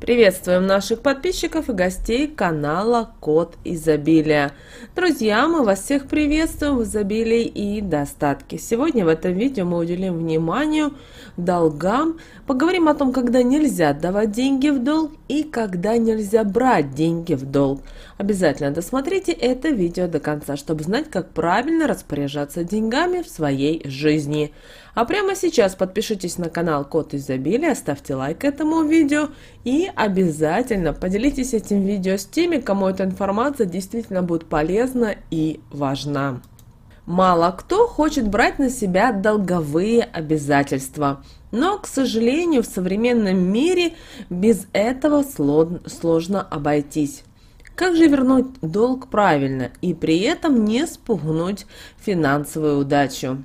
Приветствуем наших подписчиков и гостей канала Код Изобилия. Друзья, мы вас всех приветствуем в изобилии и достатке. Сегодня в этом видео мы уделим внимание долгам, поговорим о том, когда нельзя давать деньги в долг и когда нельзя брать деньги в долг. Обязательно досмотрите это видео до конца, чтобы знать, как правильно распоряжаться деньгами в своей жизни. А прямо сейчас подпишитесь на канал Код Изобилия, ставьте лайк этому видео и обязательно поделитесь этим видео с теми, кому эта информация действительно будет полезна и важна. Мало кто хочет брать на себя долговые обязательства. Но, к сожалению, в современном мире без этого сложно обойтись. Как же вернуть долг правильно и при этом не спугнуть финансовую удачу?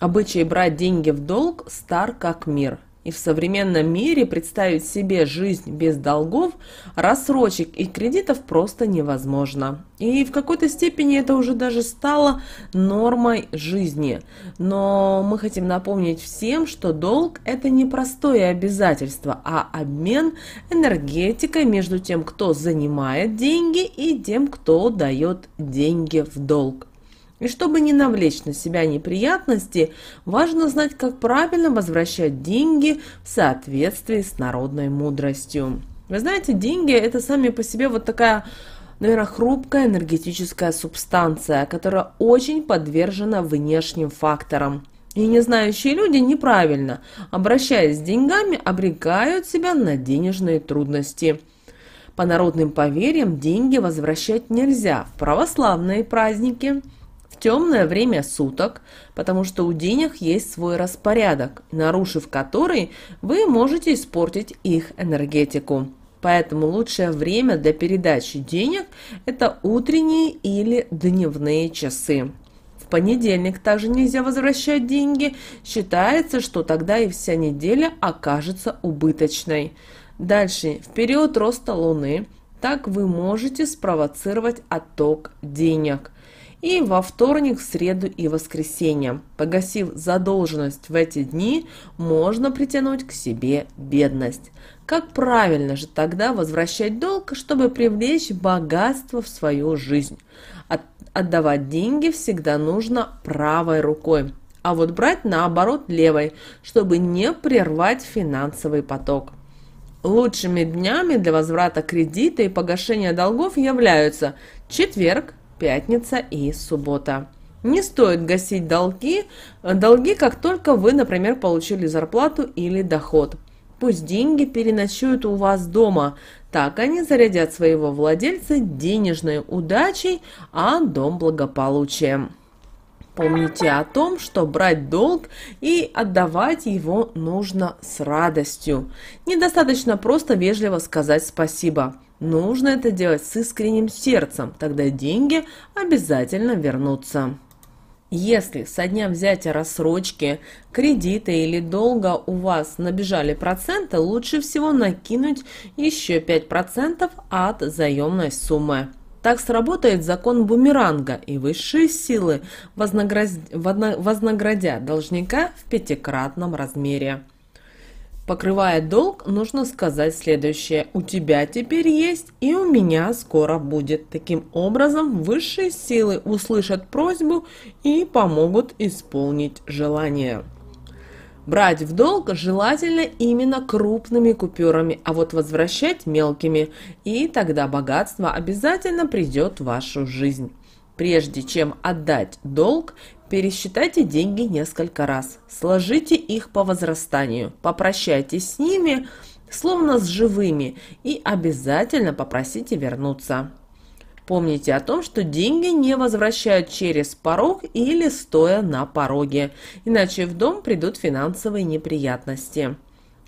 Обычай брать деньги в долг стар как мир. И в современном мире представить себе жизнь без долгов, рассрочек и кредитов просто невозможно. И в какой-то степени это уже даже стало нормой жизни. Но мы хотим напомнить всем, что долг – это не простое обязательство, а обмен энергетикой между тем, кто занимает деньги и тем, кто дает деньги в долг. И чтобы не навлечь на себя неприятности, важно знать, как правильно возвращать деньги в соответствии с народной мудростью. Вы знаете, деньги – это сами по себе вот такая наверное, хрупкая энергетическая субстанция, которая очень подвержена внешним факторам. И не знающие люди неправильно, обращаясь с деньгами, обрекают себя на денежные трудности. По народным поверьям деньги возвращать нельзя в православные праздники – темное время суток, потому что у денег есть свой распорядок, нарушив который вы можете испортить их энергетику. Поэтому лучшее время для передачи денег – это утренние или дневные часы. В понедельник также нельзя возвращать деньги. Считается, что тогда и вся неделя окажется убыточной. Дальше, в период роста Луны, так вы можете спровоцировать отток денег и во вторник, среду и воскресенье. Погасив задолженность в эти дни, можно притянуть к себе бедность. Как правильно же тогда возвращать долг, чтобы привлечь богатство в свою жизнь? От, отдавать деньги всегда нужно правой рукой, а вот брать наоборот левой, чтобы не прервать финансовый поток. Лучшими днями для возврата кредита и погашения долгов являются четверг, пятница и суббота. Не стоит гасить долги, долги, как только вы, например, получили зарплату или доход. Пусть деньги переночуют у вас дома, так они зарядят своего владельца денежной удачей, а дом благополучием. Помните о том, что брать долг и отдавать его нужно с радостью. Недостаточно просто вежливо сказать спасибо. Нужно это делать с искренним сердцем, тогда деньги обязательно вернутся. Если со дня взятия рассрочки, кредиты или долга у вас набежали проценты, лучше всего накинуть еще 5% от заемной суммы. Так сработает закон бумеранга, и высшие силы вознаградят должника в пятикратном размере. Покрывая долг, нужно сказать следующее. У тебя теперь есть и у меня скоро будет. Таким образом, высшие силы услышат просьбу и помогут исполнить желание. Брать в долг желательно именно крупными купюрами, а вот возвращать мелкими, и тогда богатство обязательно придет в вашу жизнь. Прежде чем отдать долг, Пересчитайте деньги несколько раз, сложите их по возрастанию, попрощайтесь с ними, словно с живыми, и обязательно попросите вернуться. Помните о том, что деньги не возвращают через порог или стоя на пороге, иначе в дом придут финансовые неприятности.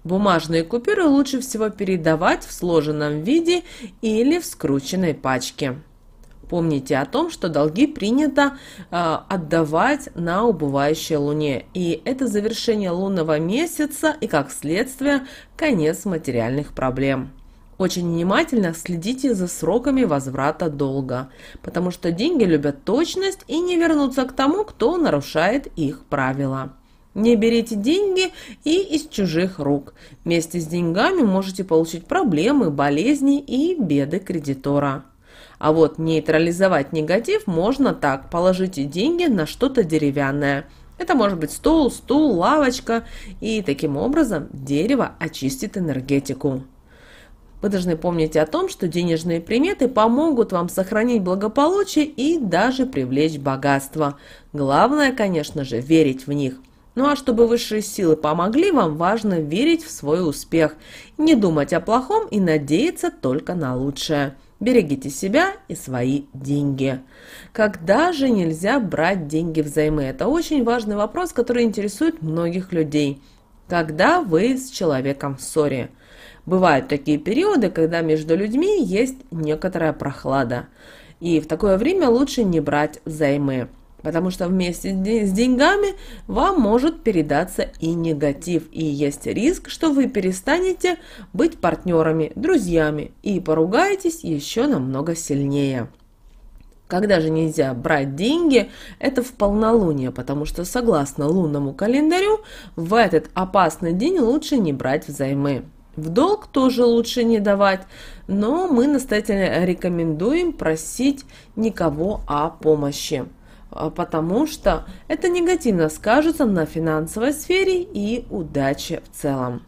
Бумажные купюры лучше всего передавать в сложенном виде или в скрученной пачке. Помните о том, что долги принято э, отдавать на убывающей Луне. И это завершение лунного месяца и, как следствие, конец материальных проблем. Очень внимательно следите за сроками возврата долга, потому что деньги любят точность и не вернутся к тому, кто нарушает их правила. Не берите деньги и из чужих рук. Вместе с деньгами можете получить проблемы, болезни и беды кредитора. А вот нейтрализовать негатив можно так, положите деньги на что-то деревянное. Это может быть стол, стул, лавочка, и таким образом дерево очистит энергетику. Вы должны помнить о том, что денежные приметы помогут вам сохранить благополучие и даже привлечь богатство. Главное, конечно же, верить в них. Ну а чтобы высшие силы помогли вам, важно верить в свой успех, не думать о плохом и надеяться только на лучшее. Берегите себя и свои деньги. Когда же нельзя брать деньги взаймы? Это очень важный вопрос, который интересует многих людей. Когда вы с человеком в ссоре? Бывают такие периоды, когда между людьми есть некоторая прохлада. И в такое время лучше не брать взаймы потому что вместе с деньгами вам может передаться и негатив, и есть риск, что вы перестанете быть партнерами, друзьями и поругаетесь еще намного сильнее. Когда же нельзя брать деньги, это в полнолуние, потому что согласно лунному календарю, в этот опасный день лучше не брать взаймы. В долг тоже лучше не давать, но мы настоятельно рекомендуем просить никого о помощи. А, потому что это негативно скажется на финансовой сфере и удаче в целом.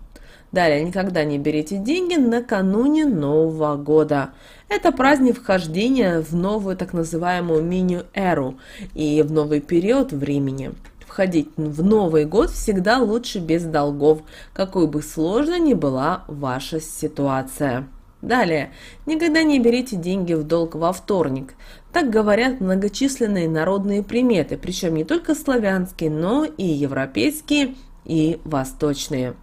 Далее, никогда не берите деньги накануне Нового года. Это праздник вхождения в новую так называемую мини-эру и в новый период времени. Входить в Новый год всегда лучше без долгов, какой бы сложной ни была ваша ситуация. Далее. Никогда не берите деньги в долг во вторник. Так говорят многочисленные народные приметы, причем не только славянские, но и европейские и восточные.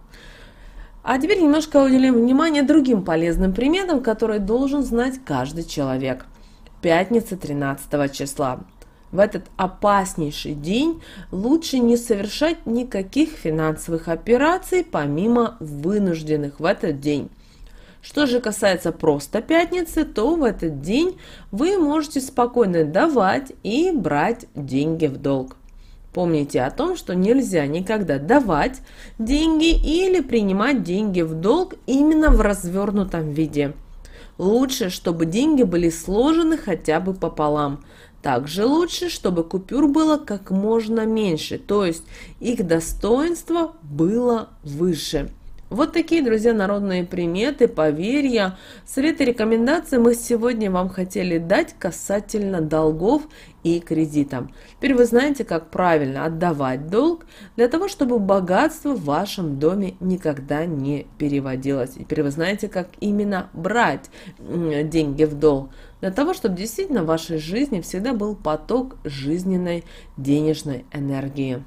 А теперь немножко уделим внимание другим полезным приметам, которые должен знать каждый человек. Пятница 13 числа. В этот опаснейший день лучше не совершать никаких финансовых операций, помимо вынужденных в этот день. Что же касается просто пятницы, то в этот день вы можете спокойно давать и брать деньги в долг. Помните о том, что нельзя никогда давать деньги или принимать деньги в долг именно в развернутом виде. Лучше, чтобы деньги были сложены хотя бы пополам. Также лучше, чтобы купюр было как можно меньше, то есть их достоинство было выше. Вот такие, друзья, народные приметы, поверья, советы, рекомендации мы сегодня вам хотели дать касательно долгов и кредитов. Теперь вы знаете, как правильно отдавать долг для того, чтобы богатство в вашем доме никогда не переводилось. теперь вы знаете, как именно брать деньги в долг для того, чтобы действительно в вашей жизни всегда был поток жизненной денежной энергии.